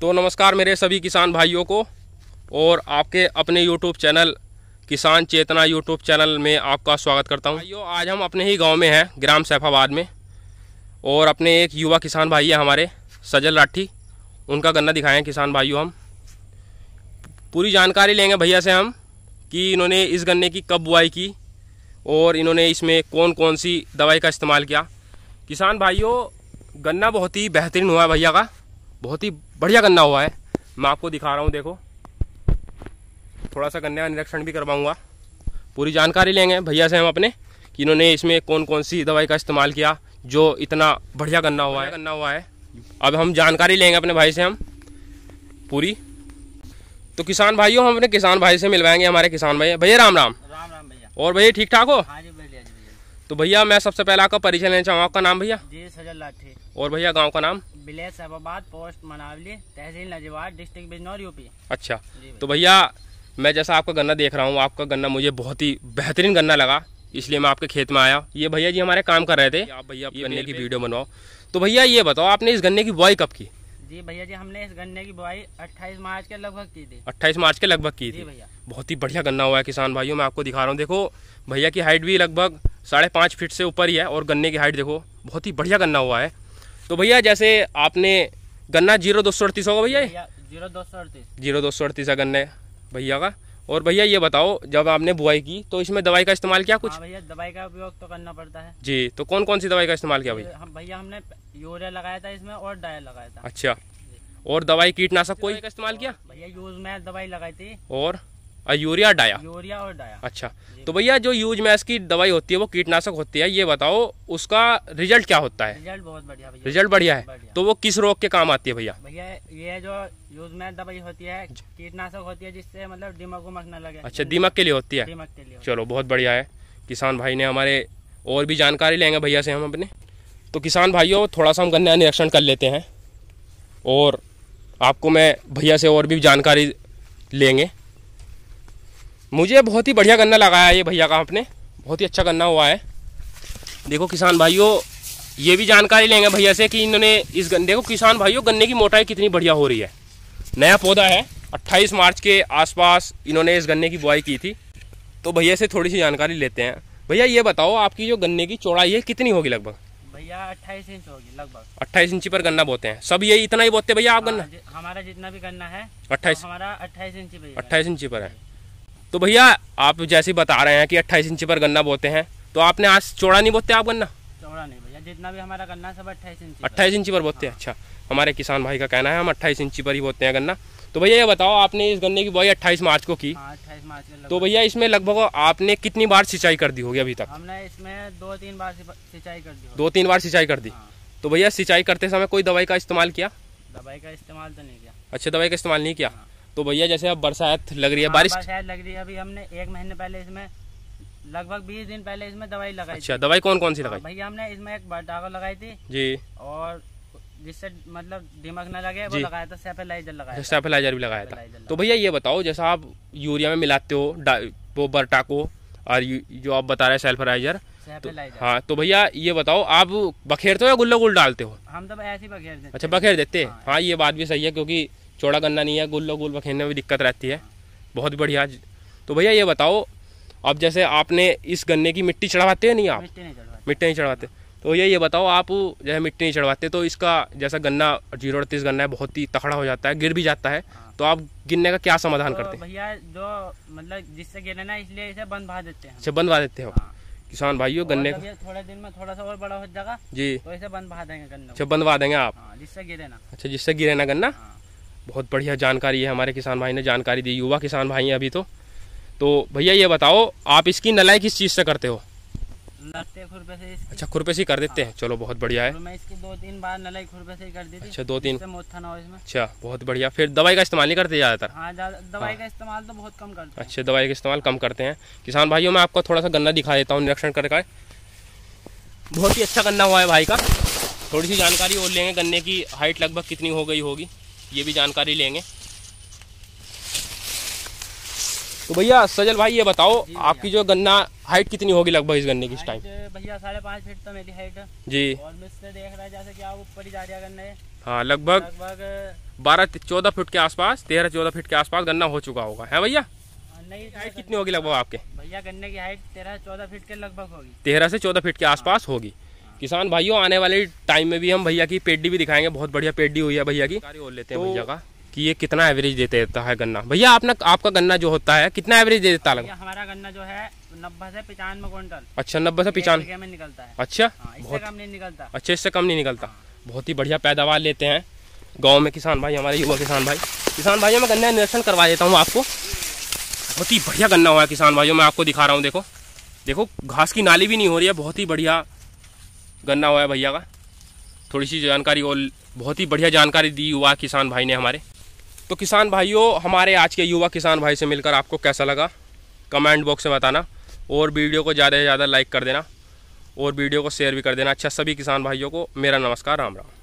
तो नमस्कार मेरे सभी किसान भाइयों को और आपके अपने यूट्यूब चैनल किसान चेतना यूट्यूब चैनल में आपका स्वागत करता हूं भाइयों आज हम अपने ही गांव में हैं ग्राम सैफाबाद में और अपने एक युवा किसान भाई है हमारे सजल राठी उनका गन्ना दिखाए हैं किसान भाइयों हम पूरी जानकारी लेंगे भैया से हम कि इन्होंने इस गन्ने की कब बुआई की और इन्होंने इसमें कौन कौन सी दवाई का इस्तेमाल किया किसान भाइयों गन्ना बहुत ही बेहतरीन हुआ है भैया का बहुत ही बढ़िया गन्ना हुआ है मैं आपको दिखा रहा हूँ देखो थोड़ा सा गन्ने का निरीक्षण भी करवाऊँगा पूरी जानकारी लेंगे भैया से हम अपने कि इन्होंने इसमें कौन कौन सी दवाई का इस्तेमाल किया जो इतना बढ़िया गन्ना हुआ है गन्ना हुआ है अब हम जानकारी लेंगे अपने भाई से हम पूरी तो किसान भाइयों हम अपने किसान भाई से मिलवाएंगे हमारे किसान भाई भैया राम राम राम राम भैया और भैया ठीक ठाक हो हाँ तो भैया मैं सबसे पहले आपका परिचय लेना चाहूँगा आपका नाम भैया जी सजल लाठी और भैया गांव का नाम village post Manawali tehsil Najwar district Bijnor UP अच्छा तो भैया मैं जैसा आपका गन्ना देख रहा हूँ आपका गन्ना मुझे बहुत ही बेहतरीन गन्ना लगा इसलिए मैं आपके खेत में आया ये भैया जी हमारे काम कर रहे थे आप भैया गन्ने की वीडियो बनवाओ तो भैया ये बताओ आपने इस गन्ने की बुआई कब की जी भैया जी हमने इस गन्ने की बुआई 28 मार्च के लगभग की थी 28 मार्च के लगभग की थी भैया बहुत ही बढ़िया गन्ना हुआ है किसान भाइयों मैं आपको दिखा रहा हूँ देखो भैया की हाइट भी लगभग साढ़े पाँच फीट से ऊपर ही है और गन्ने की हाइट देखो बहुत ही बढ़िया गन्ना हुआ है तो भैया जैसे आपने गन्ना जीरो दो सौ अड़तीस होगा भैया जीरो दो सौ अड़तीस जीरो दो सौ अड़तीस है गन्ने भैया का और भैया ये बताओ जब आपने बुआई की तो इसमें दवाई का इस्तेमाल किया कुछ हाँ भैया दवाई का उपयोग तो करना पड़ता है जी तो कौन कौन सी दवाई का इस्तेमाल किया भैया भैया हमने यूरिया लगाया था इसमें और डाया लगाया था अच्छा और दवाई कीटनाशक कोई का इस्तेमाल किया भैया यूज में दवाई लगाई थी और यूरिया डाया यूरिया और डाया अच्छा तो भैया जो यूज मैस की दवाई होती है वो कीटनाशक होती है ये बताओ उसका रिजल्ट क्या होता है रिजल्ट बहुत बढ़िया भैया रिजल्ट बढ़िया है बढ़िया। तो वो किस रोग के काम आती है भैया भैया ये जो यूज मैस दवाई होती है कीटनाशक होती है जिससे मतलब दिमाग उमक न लगे अच्छा दिमाग के लिए होती है दिमाग के लिए चलो बहुत बढ़िया है किसान भाई ने हमारे और भी जानकारी लेंगे भैया से हम अपने तो किसान भाइयों थोड़ा सा हम गन्ना निरीक्षण कर लेते हैं और आपको मैं भैया से और भी जानकारी लेंगे मुझे बहुत ही बढ़िया गन्ना लगाया है ये भैया का आपने बहुत ही अच्छा गन्ना हुआ है देखो किसान भाइयों ये भी जानकारी लेंगे भैया से कि इन्होंने इस गन्ने देखो किसान भाइयों गन्ने की मोटाई कितनी बढ़िया हो रही है नया पौधा है 28 मार्च के आसपास इन्होंने इस गन्ने की बुआई की थी तो भैया से थोड़ी सी जानकारी लेते हैं भैया ये बताओ आपकी जो गन्ने की चौड़ाई है कितनी होगी लगभग भैया अट्ठाईस इंच होगी लगभग अट्ठाईस इंची पर गन्ना बोते हैं सब यही इतना ही बोते भैया आप गन्ना हाँ, हमारा जितना भी गन्ना है अट्ठाईस तो हमारा अट्ठाईस इंची अट्ठाईस इंची पर है तो भैया आप जैसे बता रहे हैं कि अट्ठाईस इंची पर गन्ना बोते हैं तो आपने आज चौड़ा नहीं बोते आप गन्ना चौड़ा नहीं भैया जितना भी हमारा गन्ना सब अट्ठाईस इंच अट्ठाईस इंची पर बोते हैं अच्छा हमारे किसान भाई का कहना है हम अट्ठाईस इंची पर ही बोते हैं गन्ना तो भैया ये बताओ आपने इस गन्ने की बुआई अट्ठाईस मार्च को की हाँ, अट्ठाईस मार्च तो भैया इसमें लगभग आपने कितनी बार सिंचाई कर दी होगी अभी तक हमने इसमें दो तीन बार सिंचाई कर दी दो तीन बार सिंचाई कर दी हाँ। तो भैया सिंचाई करते समय कोई दवाई का इस्तेमाल किया दवाई का इस्तेमाल तो नहीं किया अच्छा दवाई का इस्तेमाल नहीं किया हाँ। तो भैया जैसे अब बरसात लग रही है हाँ, बारिश बरसात लग रही है अभी हमने एक महीने पहले इसमें लगभग बीस दिन पहले इसमें दवाई लगाई अच्छा दवाई कौन कौन सी हाँ, लगाई भैया हमने इसमें एक बटाका लगाई थी जी और जिससे मतलब दिमाग न लगे वो लगाया था सेफेलाइजर लगाया सेफेलाइजर भी लगाया था तो भैया ये बताओ जैसा आप यूरिया में मिलाते हो वो बर्टाको और जो आप बता रहे हैं सेल्फराइजर तो, हाँ तो भैया ये बताओ आप बखेरते हो या गुल्ला गुल डालते हो हम तो ऐसे बखेर देते अच्छा बखेर देते हैं हाँ।, हाँ ये बात भी सही है क्योंकि चौड़ा गन्ना नहीं है गुल्लो गुल बखेरने में दिक्कत रहती है बहुत बढ़िया तो भैया ये बताओ अब जैसे आपने इस गन्ने की मिट्टी चढ़वाते हैं नहीं आप मिट्टी नहीं चढ़वाते तो ये ये बताओ आप जैसे मिट्टी नहीं चढ़वाते तो इसका जैसा गन्ना जीरो अड़तीस गन्ना है बहुत ही तखड़ा हो जाता है गिर भी जाता है हाँ। तो आप गिरने का क्या समाधान तो करते हैं भैया जो मतलब जिससे गिरे ना इसलिए इसे भा देते हैं इसे भा देते हो हाँ। किसान भाइयों गन्ने का थोड़े दिन में थोड़ा सा और बड़ा हो जाएगा जी तो इसे भा देंगे गन्ना अच्छा देंगे आप हाँ, जिससे गिरे ना अच्छा जिससे गिरे ना गन्ना बहुत बढ़िया जानकारी है हमारे किसान भाई ने जानकारी दी युवा किसान भाई हैं अभी तो तो भैया ये बताओ आप इसकी नलाई किस चीज़ से करते हो से अच्छा खुरपे से कर देते हैं हाँ। चलो बहुत बढ़िया है तो अच्छा दो तीन अच्छा बहुत बढ़िया फिर दवाई का इस्तेमाल नहीं करते ज़्यादातर हाँ, हाँ। तो बहुत कम करते अच्छा दवाई का इस्तेमाल कम करते हैं किसान भाइयों में आपको थोड़ा सा गन्ना दिखा देता हूँ निरीक्षण करके बहुत ही अच्छा गन्ना हुआ है भाई का थोड़ी सी जानकारी और लेंगे गन्ने की हाइट लगभग कितनी हो गई होगी ये भी जानकारी लेंगे तो भैया सजल भाई ये बताओ आपकी जो गन्ना हाइट कितनी होगी लगभग इस गन्ने की इस टाइम भैया साढ़े पाँच फीट तो मेरी हाइट जी और देख रहा है जैसे कि आप ऊपर ही जा रहा गन्ना हाँ लगभग लगभग बारह चौदह फीट के आसपास तेरह चौदह फीट के आसपास गन्ना हो चुका होगा है भैया हाँ, नहीं हाइट कितनी होगी लगभग आपके भैया गन्ने की हाइट तेरह चौदह फीट के लगभग होगी तेरह से चौदह फीट के आसपास होगी किसान भाइयों आने वाले टाइम में भी हम भैया की पेड्डी भी दिखाएंगे बहुत बढ़िया पेड्डी हुई है भैया की लेते हैं तो भैया का कि ये कितना एवरेज देते देता है गन्ना भैया आपने आपका गन्ना जो होता है कितना एवरेज दे देता है हमारा गन्ना जो है नब्बे से पिचानवे क्विंटल अच्छा नब्बे से पिचानवे में निकलता है अच्छा हाँ, इससे कम नहीं निकलता अच्छा इससे कम नहीं निकलता हाँ। बहुत ही बढ़िया पैदावार लेते हैं गाँव में किसान भाई हमारे युवा किसान भाई किसान भाइयों मैं गन्ना निरीक्षण करवा देता हूँ आपको बहुत ही बढ़िया गन्ना हुआ है किसान भाइयों मैं आपको दिखा रहा हूँ देखो देखो घास की नाली भी नहीं हो रही है बहुत ही बढ़िया गन्ना हुआ है भैया का थोड़ी सी जानकारी और बहुत ही बढ़िया जानकारी दी युवा किसान भाई ने हमारे तो किसान भाइयों हमारे आज के युवा किसान भाई से मिलकर आपको कैसा लगा कमेंट बॉक्स में बताना और वीडियो को ज़्यादा से ज़्यादा लाइक कर देना और वीडियो को शेयर भी कर देना अच्छा सभी किसान भाइयों को मेरा नमस्कार राम राम